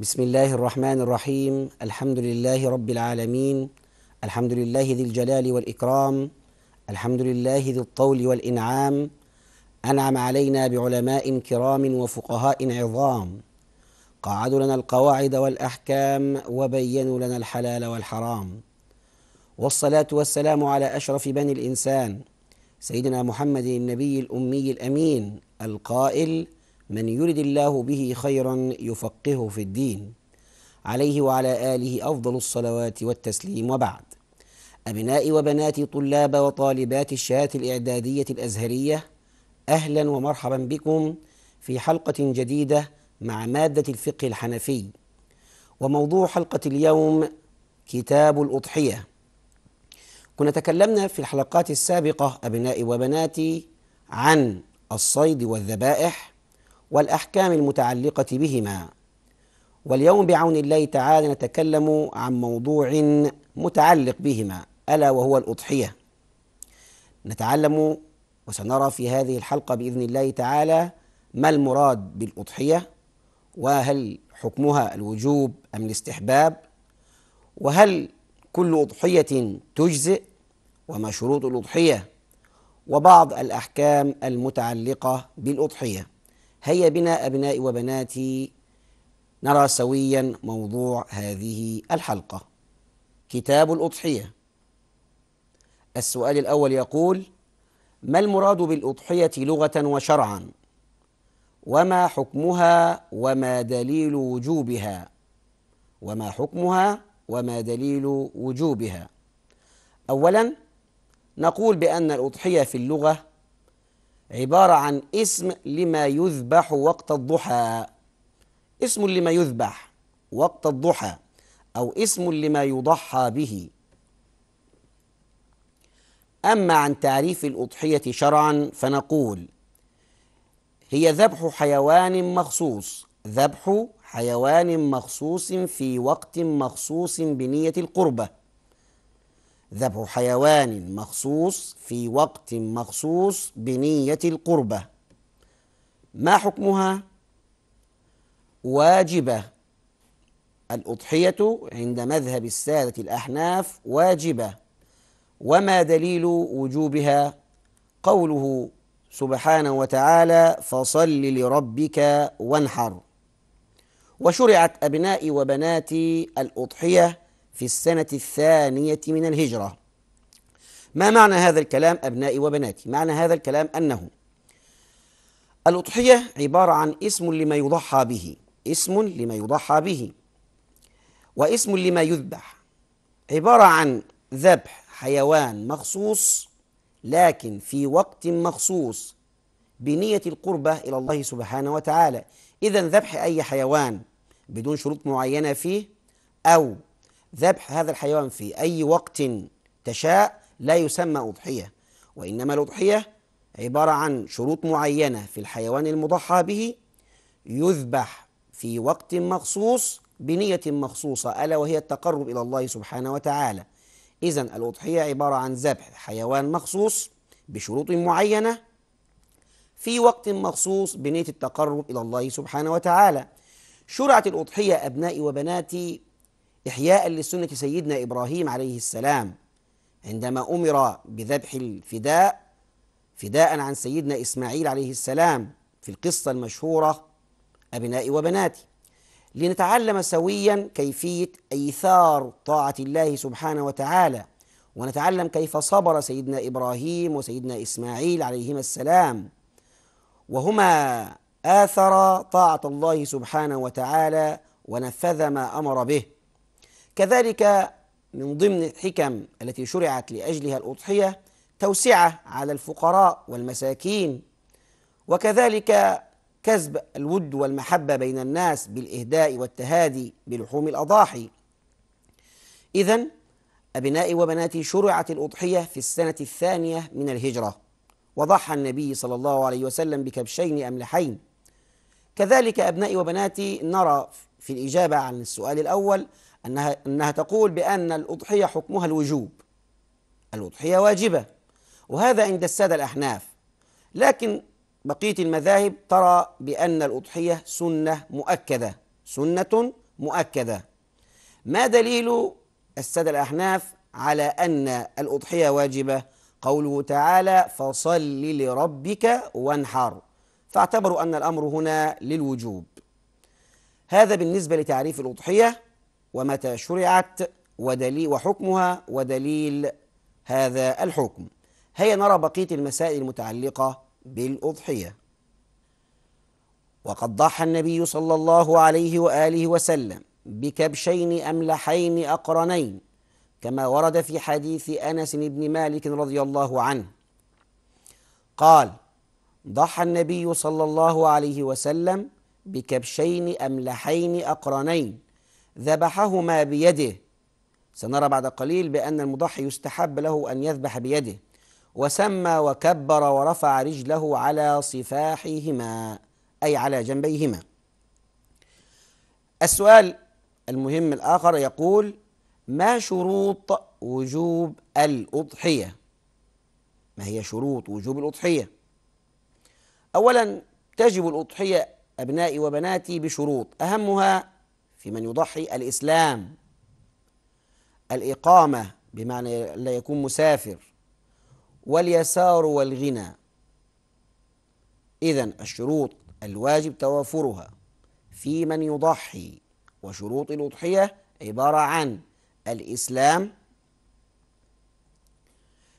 بسم الله الرحمن الرحيم الحمد لله رب العالمين الحمد لله ذي الجلال والإكرام الحمد لله ذي الطول والإنعام أنعم علينا بعلماء كرام وفقهاء عظام قعدوا لنا القواعد والأحكام وبينوا لنا الحلال والحرام والصلاة والسلام على أشرف بني الإنسان سيدنا محمد النبي الأمي الأمين القائل من يرد الله به خيرا يفقهه في الدين عليه وعلى آله أفضل الصلوات والتسليم وبعد أبنائي وبناتي طلاب وطالبات الشهادة الإعدادية الأزهرية أهلا ومرحبا بكم في حلقة جديدة مع مادة الفقه الحنفي وموضوع حلقة اليوم كتاب الأضحية كنا تكلمنا في الحلقات السابقة أبنائي وبناتي عن الصيد والذبائح والأحكام المتعلقة بهما واليوم بعون الله تعالى نتكلم عن موضوع متعلق بهما ألا وهو الأضحية نتعلم وسنرى في هذه الحلقة بإذن الله تعالى ما المراد بالأضحية وهل حكمها الوجوب أم الاستحباب وهل كل أضحية تجزئ وما شروط الأضحية وبعض الأحكام المتعلقة بالأضحية هيا بنا أبنائي وبناتي نرى سويا موضوع هذه الحلقة كتاب الأضحية السؤال الأول يقول ما المراد بالأضحية لغة وشرعا وما حكمها وما دليل وجوبها وما حكمها وما دليل وجوبها أولا نقول بأن الأضحية في اللغة عبارة عن اسم لما يذبح وقت الضحى اسم لما يذبح وقت الضحى أو اسم لما يضحى به أما عن تعريف الأضحية شرعا فنقول هي ذبح حيوان مخصوص ذبح حيوان مخصوص في وقت مخصوص بنية القربة ذبح حيوان مخصوص في وقت مخصوص بنية القربة ما حكمها؟ واجبة الأضحية عند مذهب السادة الأحناف واجبة وما دليل وجوبها؟ قوله سبحانه وتعالى فصل لربك وانحر وشرعت أبناء وبنات الأضحية في السنة الثانية من الهجرة ما معنى هذا الكلام أبنائي وبناتي؟ معنى هذا الكلام أنه الأضحية عبارة عن اسم لما يضحى به اسم لما يضحى به واسم لما يذبح عبارة عن ذبح حيوان مخصوص لكن في وقت مخصوص بنية القربة إلى الله سبحانه وتعالى إذا ذبح أي حيوان بدون شروط معينة فيه أو ذبح هذا الحيوان في أي وقت تشاء لا يسمى أضحية وإنما الأضحية عبارة عن شروط معينة في الحيوان المضحى به يذبح في وقت مخصوص بنية مخصوصة ألا وهي التقرب إلى الله سبحانه وتعالى إذا الأضحية عبارة عن ذبح حيوان مخصوص بشروط معينة في وقت مخصوص بنية التقرب إلى الله سبحانه وتعالى شرعت الأضحية أبنائي وبناتي إحياء لسنة سيدنا إبراهيم عليه السلام عندما أمر بذبح الفداء فداء عن سيدنا إسماعيل عليه السلام في القصة المشهورة أبنائي وبناتي لنتعلم سويا كيفية إيثار طاعة الله سبحانه وتعالى ونتعلم كيف صبر سيدنا إبراهيم وسيدنا إسماعيل عليهما السلام وهما آثرا طاعة الله سبحانه وتعالى ونفذ ما أمر به كذلك من ضمن الحكم التي شرعت لأجلها الأضحية توسعة على الفقراء والمساكين وكذلك كسب الود والمحبة بين الناس بالإهداء والتهادي بلحوم الأضاحي إذا أبنائي وبناتي شرعت الأضحية في السنة الثانية من الهجرة وضحى النبي صلى الله عليه وسلم بكبشين أملحين كذلك أبنائي وبناتي نرى في الإجابة عن السؤال الأول أنها, أنها تقول بأن الأضحية حكمها الوجوب الأضحية واجبة وهذا عند السادة الأحناف لكن بقية المذاهب ترى بأن الأضحية سنة مؤكدة سنة مؤكدة ما دليل السادة الأحناف على أن الأضحية واجبة قوله تعالى فصل لربك وانحر فاعتبروا أن الأمر هنا للوجوب هذا بالنسبة لتعريف الأضحية ومتى شرعت ودليل وحكمها ودليل هذا الحكم هيا نرى بقية المسائل المتعلقة بالأضحية وقد ضحى النبي صلى الله عليه وآله وسلم بكبشين أملحين أقرنين كما ورد في حديث أنس بن مالك رضي الله عنه قال ضحى النبي صلى الله عليه وسلم بكبشين أملحين أقرنين ذبحهما بيده سنرى بعد قليل بأن المضحي يستحب له أن يذبح بيده وسمى وكبر ورفع رجله على صفاحهما أي على جنبيهما السؤال المهم الآخر يقول ما شروط وجوب الأضحية ما هي شروط وجوب الأضحية أولا تجب الأضحية أبنائي وبناتي بشروط أهمها في من يضحي الإسلام الإقامة بمعنى لا يكون مسافر واليسار والغنى إذا الشروط الواجب توافرها في من يضحي وشروط الأضحية عبارة عن الإسلام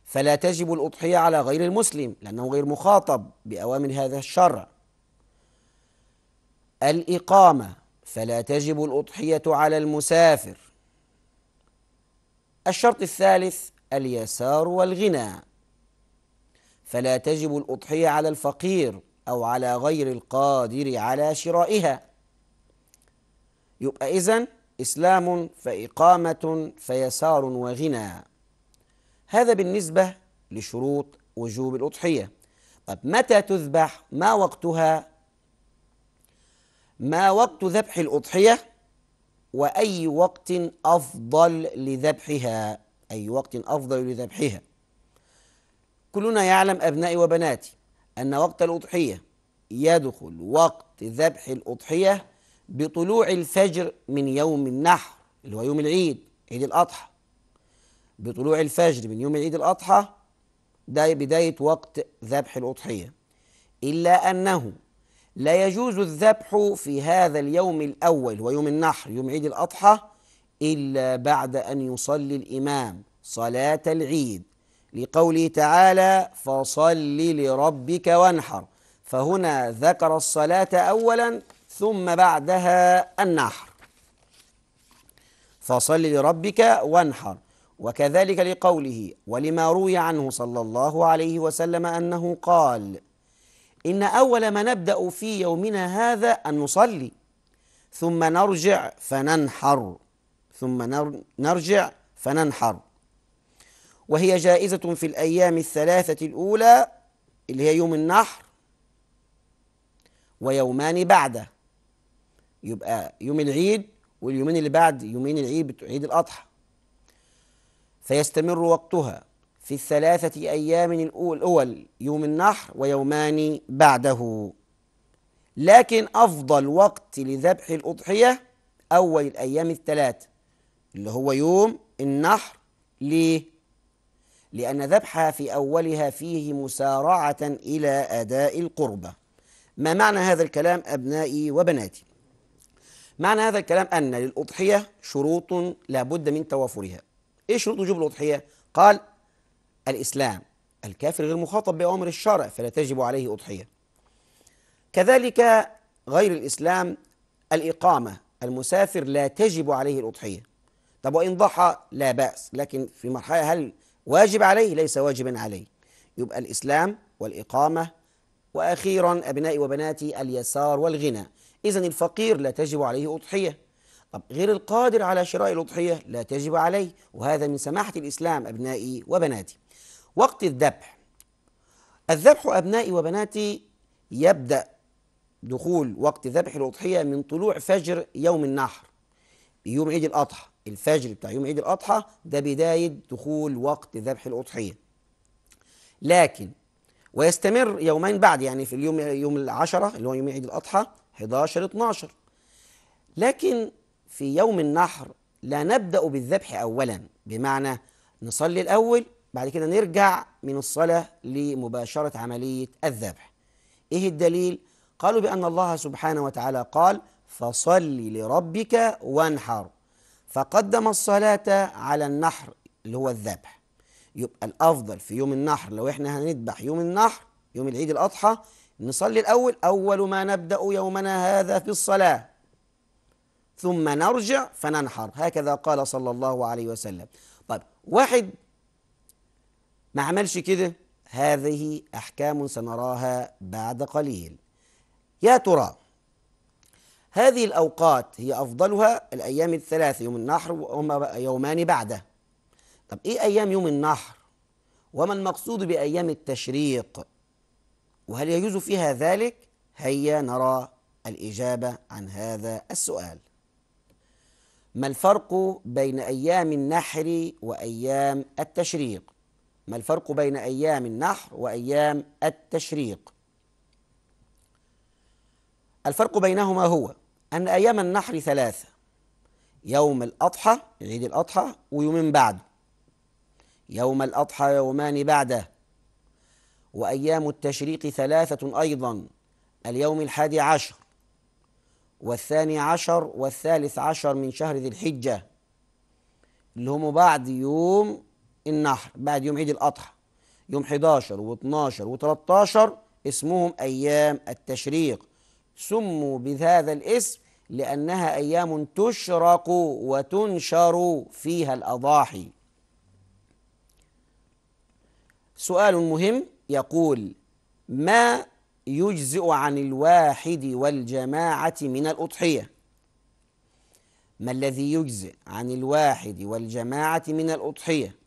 فلا تجب الأضحية على غير المسلم لأنه غير مخاطب بأوامر هذا الشرع الإقامة فلا تجب الأضحية على المسافر الشرط الثالث اليسار والغنى فلا تجب الأضحية على الفقير أو على غير القادر على شرائها يبقى إذن إسلام فإقامة فيسار وغنى هذا بالنسبة لشروط وجوب الأضحية طب متى تذبح ما وقتها ما وقت ذبح الأضحية وأي وقت أفضل لذبحها أي وقت أفضل لذبحها كلنا يعلم أبنائي وبناتي أن وقت الأضحية يدخل وقت ذبح الأضحية بطلوع الفجر من يوم النحر اللي هو يوم العيد عيد الأضحى بطلوع الفجر من يوم العيد الأضحى ده بداية وقت ذبح الأضحية إلا أنه لا يجوز الذبح في هذا اليوم الأول ويوم النحر يوم عيد الأضحى إلا بعد أن يصلي الإمام صلاة العيد لقوله تعالى فصل لربك وانحر فهنا ذكر الصلاة أولا ثم بعدها النحر فصل لربك وانحر وكذلك لقوله ولما روي عنه صلى الله عليه وسلم أنه قال إن أول ما نبدأ في يومنا هذا أن نصلي ثم نرجع فننحر ثم نرجع فننحر وهي جائزة في الأيام الثلاثة الأولى اللي هي يوم النحر ويومان بعده يبقى يوم العيد واليومين اللي بعد يومين العيد عيد الأضحى فيستمر وقتها في الثلاثة أيام الأول يوم النحر ويومان بعده لكن أفضل وقت لذبح الأضحية أول الأيام الثلاث اللي هو يوم النحر ليه؟ لأن ذبحها في أولها فيه مسارعة إلى أداء القربة ما معنى هذا الكلام أبنائي وبناتي؟ معنى هذا الكلام أن للأضحية شروط لابد من توافرها إيه شروط وجوب الأضحية؟ قال الإسلام الكافر غير مخاطب بأوامر الشرع فلا تجب عليه أضحية كذلك غير الإسلام الإقامة المسافر لا تجب عليه الأضحية طب وإن ضحى لا بأس لكن في مرحلة هل واجب عليه ليس واجبا عليه يبقى الإسلام والإقامة وأخيرا أبنائي وبناتي اليسار والغنى إذا الفقير لا تجب عليه أضحية طب غير القادر على شراء الأضحية لا تجب عليه وهذا من سماحة الإسلام أبنائي وبناتي وقت الذبح الذبح أبنائي وبناتي يبدأ دخول وقت ذبح الأضحية من طلوع فجر يوم النحر يوم عيد الأضحى الفجر بتاع يوم عيد الأضحى ده بداية دخول وقت ذبح الأضحية لكن ويستمر يومين بعد يعني في اليوم يوم العشرة اللي هو يوم عيد الأضحى 11 12 لكن في يوم النحر لا نبدأ بالذبح أولا بمعنى نصلي الأول بعد كده نرجع من الصلاة لمباشرة عملية الذبح إيه الدليل؟ قالوا بأن الله سبحانه وتعالى قال فصل لربك وانحر فقدم الصلاة على النحر اللي هو الذبح يبقى الأفضل في يوم النحر لو إحنا هنذبح يوم النحر يوم العيد الأضحى نصلي الأول أول ما نبدأ يومنا هذا في الصلاة ثم نرجع فننحر هكذا قال صلى الله عليه وسلم طيب واحد ما عملش كده هذه أحكام سنراها بعد قليل يا ترى هذه الأوقات هي أفضلها الأيام الثلاثه يوم النحر وهما يومان بعده طب إيه أيام يوم النحر وما المقصود بأيام التشريق وهل يجوز فيها ذلك هيا نرى الإجابة عن هذا السؤال ما الفرق بين أيام النحر وأيام التشريق ما الفرق بين أيام النحر وأيام التشريق الفرق بينهما هو أن أيام النحر ثلاثة يوم الأضحى عيد الأضحى ويومين بعده يوم الأضحى يومان بعده وأيام التشريق ثلاثة أيضا اليوم الحادي عشر والثاني عشر والثالث عشر من شهر ذي الحجة اللي هم بعد يوم النحر بعد يوم عيد الأضحى يوم 11 و12 و13 اسمهم أيام التشريق سموا بهذا الاسم لأنها أيام تشرق وتنشر فيها الأضاحي سؤال مهم يقول ما يجزئ عن الواحد والجماعة من الأضحية ما الذي يجزئ عن الواحد والجماعة من الأضحية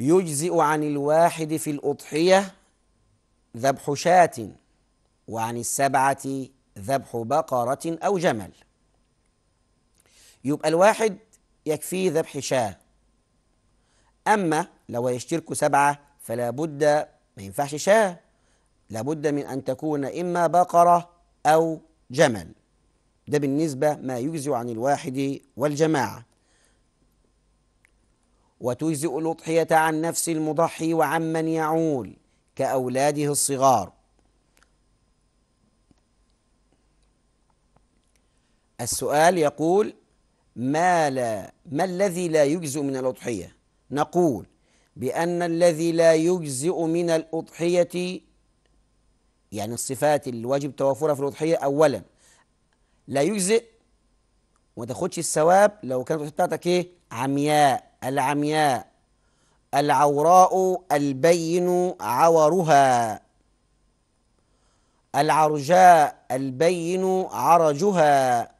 يجزئ عن الواحد في الأضحية ذبح شاة وعن السبعة ذبح بقرة أو جمل يبقى الواحد يكفيه ذبح شاة أما لو يشترك سبعة فلا بد ما ينفعش شاة لابد من أن تكون إما بقرة أو جمل ده بالنسبة ما يجزي عن الواحد والجماعة وتجزئ الأضحية عن نفس المضحي وعمن يعول كأولاده الصغار السؤال يقول ما, لا ما الذي لا يجزئ من الأضحية نقول بأن الذي لا يجزئ من الأضحية يعني الصفات الواجب توافرها في الأضحية أولا لا يجزئ وما تاخدش الثواب لو كانت بتاعتك ايه عمياء العمياء العوراء البين عورها العرجاء البين عرجها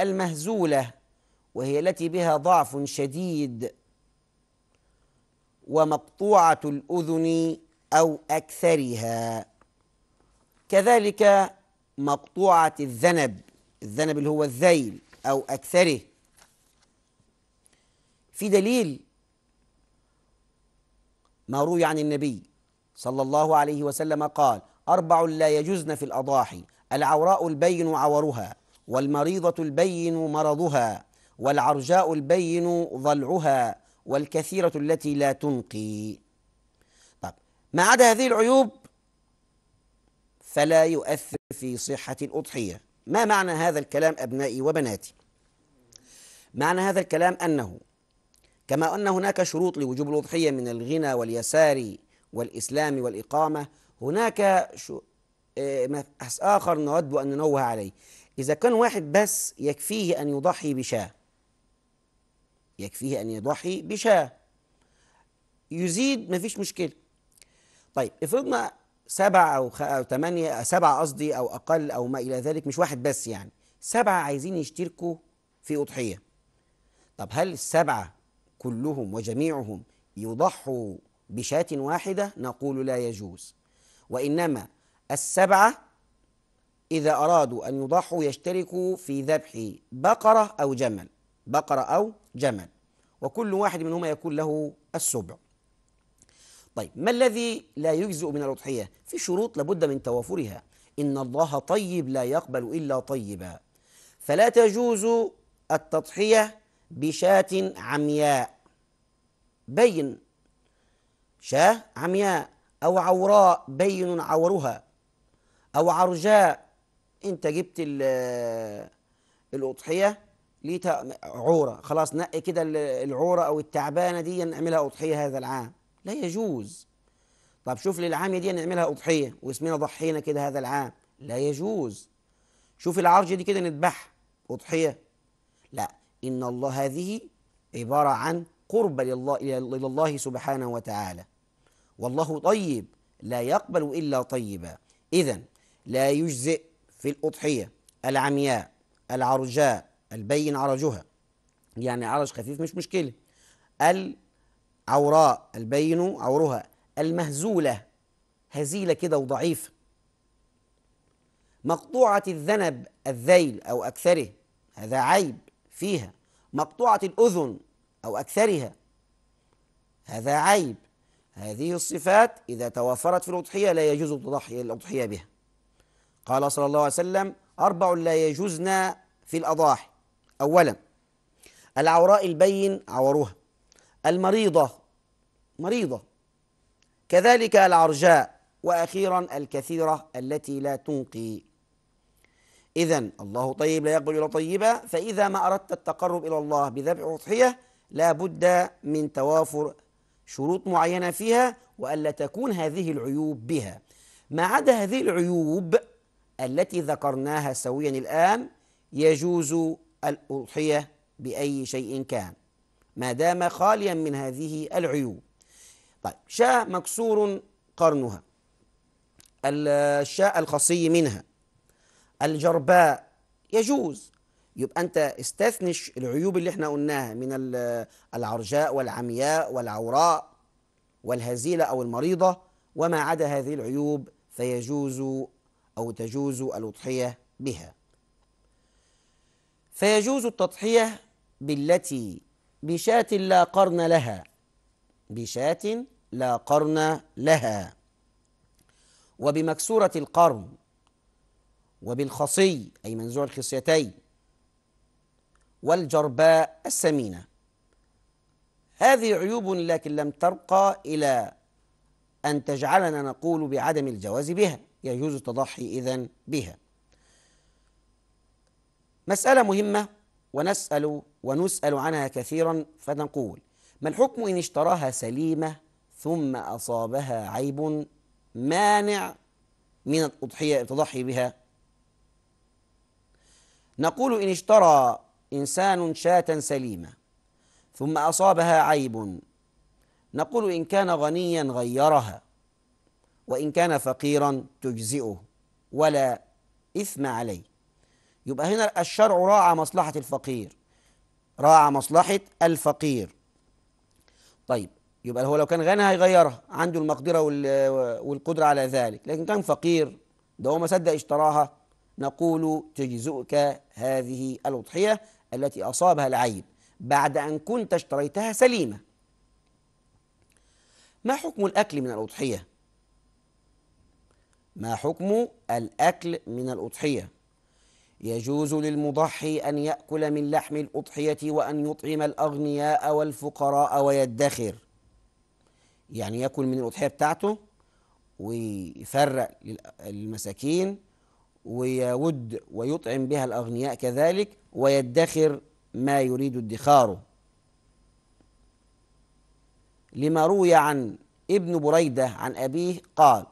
المهزوله وهي التي بها ضعف شديد ومقطوعه الاذن او اكثرها كذلك مقطوعه الذنب الذنب اللي هو الذيل او اكثره في دليل ما روي عن النبي صلى الله عليه وسلم قال أربع لا يجزن في الأضاحي العوراء البين عورها والمريضة البين مرضها والعرجاء البين ضلعها والكثيرة التي لا تنقي طب ما عدا هذه العيوب فلا يؤثر في صحة الأضحية ما معنى هذا الكلام أبنائي وبناتي معنى هذا الكلام أنه كما أن هناك شروط لوجوب الأضحية من الغنى واليسار والإسلام والإقامة هناك آه، مبحث آخر نود أن ننوه عليه إذا كان واحد بس يكفيه أن يضحي بشاة يكفيه أن يضحي بشاة يزيد مفيش مشكلة طيب افرضنا سبعة أو, خ... أو ثمانية سبعة قصدي أو أقل أو ما إلى ذلك مش واحد بس يعني سبعة عايزين يشتركوا في أضحية طب هل السبعة كلهم وجميعهم يضحوا بشاة واحدة نقول لا يجوز وإنما السبعة إذا أرادوا أن يضحوا يشتركوا في ذبح بقرة أو جمل بقرة أو جمل وكل واحد منهما يكون له السبع طيب ما الذي لا يجزئ من الأضحية؟ في شروط لابد من توافرها إن الله طيب لا يقبل إلا طيبا فلا تجوز التضحية بشاة عمياء بين شاة عمياء أو عوراء بين عورها أو عرجاء أنت جبت آه، الأضحية ليها عورة خلاص نقي كده العورة أو التعبانة دي نعملها أضحية هذا العام لا يجوز طب شوف للعامية دي نعملها أضحية واسمنا ضحينا كده هذا العام لا يجوز شوف العرج دي كده نذبحها أضحية إن الله هذه عبارة عن قرب لله إلى الله سبحانه وتعالى والله طيب لا يقبل إلا طيبا إذا لا يجزئ في الأضحية العمياء العرجاء البين عرجها يعني عرج خفيف مش مشكلة العوراء البين عورها المهزولة هزيلة كده وضعيفة مقطوعة الذنب الذيل أو أكثره هذا عيب فيها مقطوعة الأذن أو أكثرها هذا عيب هذه الصفات إذا توافرت في الأضحية لا يجوز الأضحية بها قال صلى الله عليه وسلم أربع لا يجوزن في الأضاحي أولا العوراء البين عورها المريضة مريضة كذلك العرجاء وأخيرا الكثيرة التي لا تنقي إذا الله طيب لا يقبل إلا طيبا فإذا ما أردت التقرب إلى الله بذبح أضحية لا بد من توافر شروط معينة فيها وألا تكون هذه العيوب بها ما عدا هذه العيوب التي ذكرناها سويا الآن يجوز الأضحية بأي شيء كان ما دام خاليا من هذه العيوب طيب شاء مكسور قرنها الشاء الخصي منها الجرباء يجوز يبقى انت استثنش العيوب اللي احنا قلناها من العرجاء والعمياء والعوراء والهزيله او المريضه وما عدا هذه العيوب فيجوز او تجوز الاضحيه بها فيجوز التضحيه بالتي بشاة لا قرن لها بشاة لا قرن لها وبمكسورة القرن وبالخصي أي منزوع الخصيتين والجرباء السمينة هذه عيوب لكن لم ترقى إلى أن تجعلنا نقول بعدم الجواز بها يجوز التضحي إذن بها مسألة مهمة ونسأل ونسأل عنها كثيرا فنقول ما الحكم إن اشتراها سليمة ثم أصابها عيب مانع من التضحية التضحي بها نقول إن اشترى إنسان شاة سليمة ثم أصابها عيب نقول إن كان غنيا غيرها وإن كان فقيرا تجزئه ولا إثم عليه يبقى هنا الشرع راعى مصلحة الفقير راعى مصلحة الفقير طيب يبقى هو لو كان غني هيغيرها عنده المقدرة والقدرة على ذلك لكن كان فقير ده هو ما صدق اشتراها نقول تجزئك هذه الأضحية التي أصابها العيب بعد أن كنت اشتريتها سليمة ما حكم الأكل من الأضحية؟ ما حكم الأكل من الأضحية؟ يجوز للمضحي أن يأكل من لحم الأضحية وأن يطعم الأغنياء والفقراء ويدخر يعني يأكل من الأضحية بتاعته ويفرق للمساكين ويود ويطعم بها الأغنياء كذلك ويدخر ما يريد ادخاره لما روي عن ابن بريدة عن أبيه قال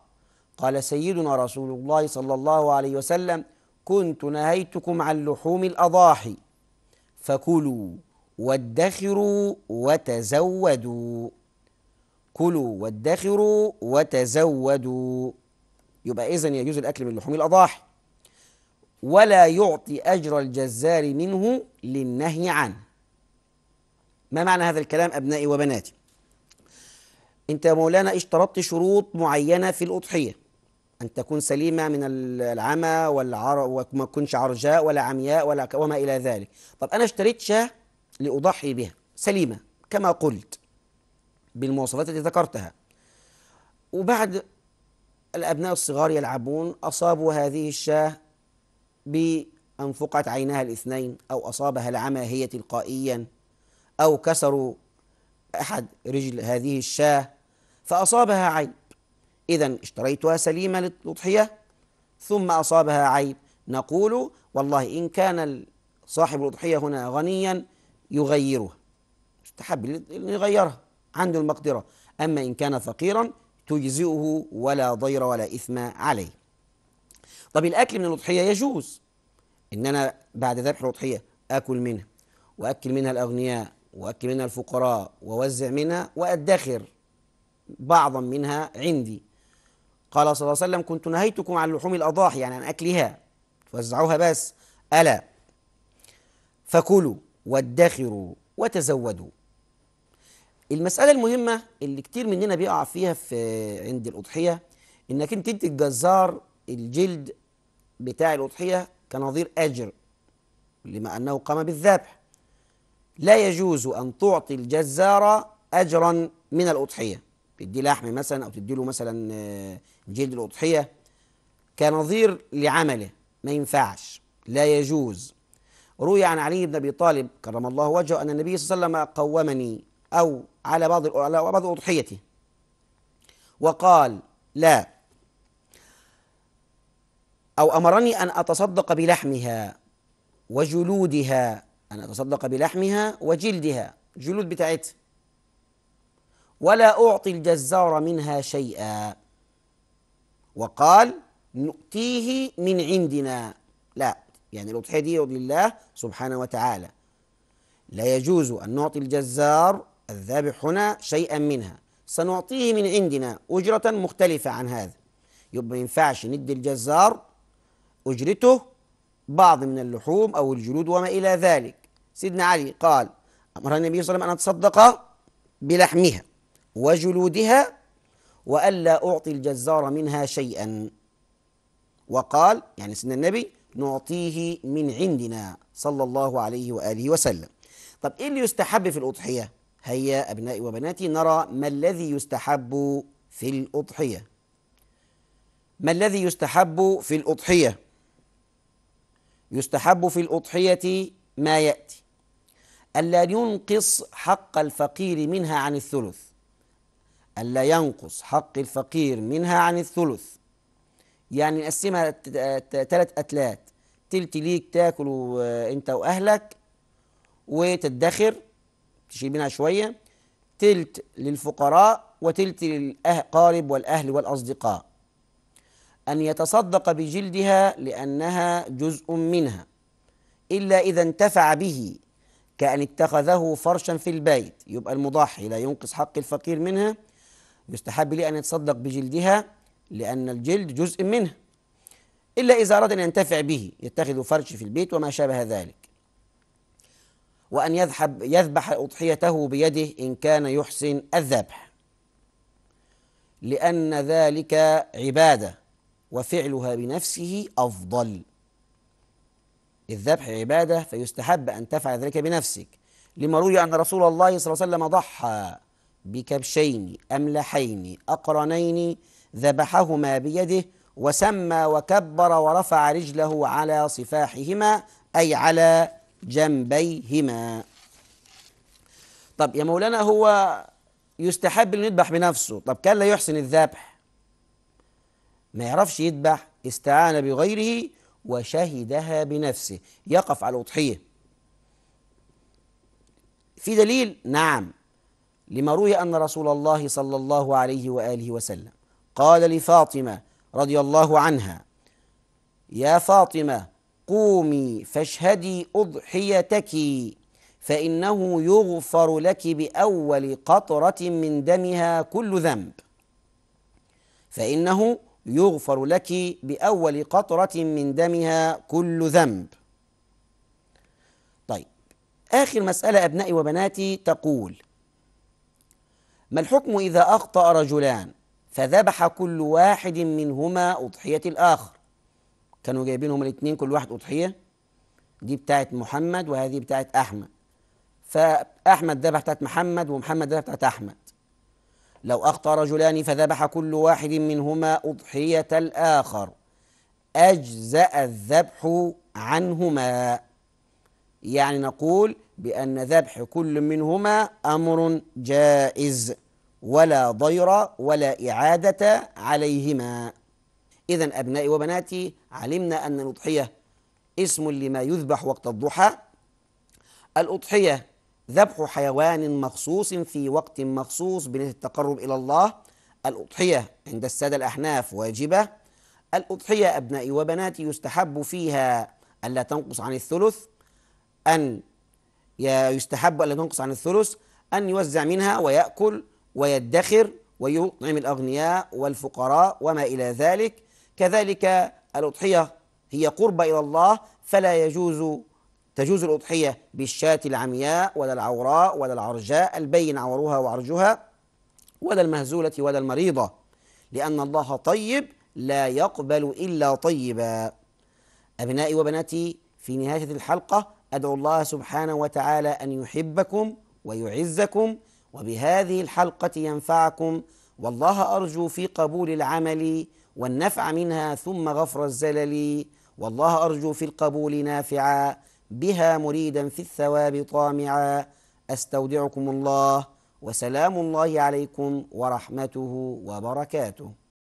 قال سيدنا رسول الله صلى الله عليه وسلم كنت نهيتكم عن لحوم الأضاحي فكلوا وادخروا وتزودوا كلوا وادخروا وتزودوا يبقى إذن يجوز الأكل من لحوم الأضاحي ولا يعطي أجر الجزار منه للنهي عنه ما معنى هذا الكلام أبنائي وبناتي أنت يا مولانا اشترطت شروط معينة في الأضحية أن تكون سليمة من العمى والعر... وما تكونش عرجاء ولا عمياء ولا وما إلى ذلك طب أنا اشتريت شاة لأضحي بها سليمة كما قلت بالمواصفات التي ذكرتها وبعد الأبناء الصغار يلعبون أصابوا هذه الشاه بأن فقعت عينها الاثنين أو أصابها العمى هي تلقائيا أو كسروا أحد رجل هذه الشاة فأصابها عيب إذا اشتريتها سليمة للتضحية ثم أصابها عيب نقول والله إن كان صاحب الأضحية هنا غنيا يغيرها أن يغيرها عنده المقدرة أما إن كان فقيرا تجزئه ولا ضير ولا إثم عليه طب الاكل من الاضحيه يجوز ان انا بعد ذبح الاضحيه اكل منها واكل منها الاغنياء واكل منها الفقراء واوزع منها وادخر بعضا منها عندي قال صلى الله عليه وسلم كنت نهيتكم عن لحوم الاضاحي يعني عن اكلها توزعوها بس الا فكلوا وادخروا وتزودوا المسألة المهمة اللي كتير مننا بيقع فيها في عند الأضحية إنك أنت تدي الجزار الجلد بتاع الأضحية كنظير أجر لما أنه قام بالذبح لا يجوز أن تعطي الجزار أجرا من الأضحية تدي لحم مثلا أو تدي له مثلا آه، جلد الأضحية كنظير لعمله ما ينفعش لا يجوز روي عن علي بن أبي طالب كرم الله وجهه أن النبي صلى الله عليه وسلم قومني أو على بعض على بعض أضحيته وقال لا أو أمرني أن أتصدق بلحمها وجلودها أن أتصدق بلحمها وجلدها جلود بتاعتها ولا أعطي الجزار منها شيئا وقال نؤتيه من عندنا لا يعني الأضحية دي لله سبحانه وتعالى لا يجوز أن نعطي الجزار الذابح هنا شيئا منها سنعطيه من عندنا أجرة مختلفة عن هذا يبقى ما ينفعش ندي الجزار أجرته بعض من اللحوم أو الجلود وما إلى ذلك سيدنا علي قال أمر النبي صلى الله عليه وسلم أن أتصدق بلحمها وجلودها وألا أعطي الجزار منها شيئا وقال يعني سيدنا النبي نعطيه من عندنا صلى الله عليه وآله وسلم طب إيه اللي يستحب في الأضحية هيا أبنائي وبناتي نرى ما الذي يستحب في الأضحية ما الذي يستحب في الأضحية يستحب في الأضحية ما يأتي ألا ينقص حق الفقير منها عن الثلث ألا ينقص حق الفقير منها عن الثلث يعني نقسمها ثلاث أتلات تلت ليك تاكل آه، أنت وأهلك وتدخر تشيل منها شوية تلت للفقراء وتلت للأقارب والأهل والأصدقاء أن يتصدق بجلدها لأنها جزء منها إلا إذا انتفع به كأن اتخذه فرشا في البيت يبقى المضحي لا ينقص حق الفقير منها يستحب لي أن يتصدق بجلدها لأن الجلد جزء منها إلا إذا أراد أن ينتفع به يتخذ فرش في البيت وما شابه ذلك وأن يذحب يذبح أضحيته بيده إن كان يحسن الذبح لأن ذلك عبادة وفعلها بنفسه أفضل الذبح عبادة فيستحب أن تفعل ذلك بنفسك لما روي أن رسول الله صلى الله عليه وسلم ضحى بكبشين أملحين أقرنين ذبحهما بيده وسمى وكبر ورفع رجله على صفاحهما أي على جنبيهما طب يا مولانا هو يستحب أن يذبح بنفسه طب كان لا يحسن الذبح ما يعرفش يذبح استعان بغيره وشهدها بنفسه يقف على الأضحية في دليل نعم لما روي أن رسول الله صلى الله عليه وآله وسلم قال لفاطمة رضي الله عنها يا فاطمة قومي فاشهدي أضحيتك فإنه يغفر لك بأول قطرة من دمها كل ذنب فإنه يغفر لك بأول قطرة من دمها كل ذنب طيب آخر مسألة أبنائي وبناتي تقول ما الحكم إذا أخطأ رجلان فذبح كل واحد منهما أضحية الآخر كانوا جايبينهم الاثنين كل واحد أضحية دي بتاعت محمد وهذه بتاعت أحمد فأحمد ذبح بتاعت محمد ومحمد ذبح بتاعت أحمد لو أخطأ رجلان فذبح كل واحد منهما أضحية الآخر أجزأ الذبح عنهما يعني نقول بأن ذبح كل منهما أمر جائز ولا ضير ولا إعادة عليهما إذا أبنائي وبناتي علمنا أن الأضحية اسم لما يذبح وقت الضحى الأضحية ذبح حيوان مخصوص في وقت مخصوص بنية التقرب إلى الله الأضحية عند السادة الأحناف واجبة الأضحية أبنائي وبناتي يستحب فيها ألا تنقص عن الثلث أن يستحب ألا تنقص عن الثلث أن يوزع منها ويأكل ويدخر ويطعم الأغنياء والفقراء وما إلى ذلك كذلك الأضحية هي قربة إلى الله فلا يجوز تجوز الأضحية بالشاة العمياء ولا العوراء ولا العرجاء البين عورها وعرجها ولا المهزولة ولا المريضة لأن الله طيب لا يقبل إلا طيبا أبنائي وبناتي في نهاية الحلقة أدعو الله سبحانه وتعالى أن يحبكم ويعزكم وبهذه الحلقة ينفعكم والله أرجو في قبول العمل والنفع منها ثم غفر الزلل والله أرجو في القبول نافعا بها مريدا في الثواب طامعا استودعكم الله وسلام الله عليكم ورحمته وبركاته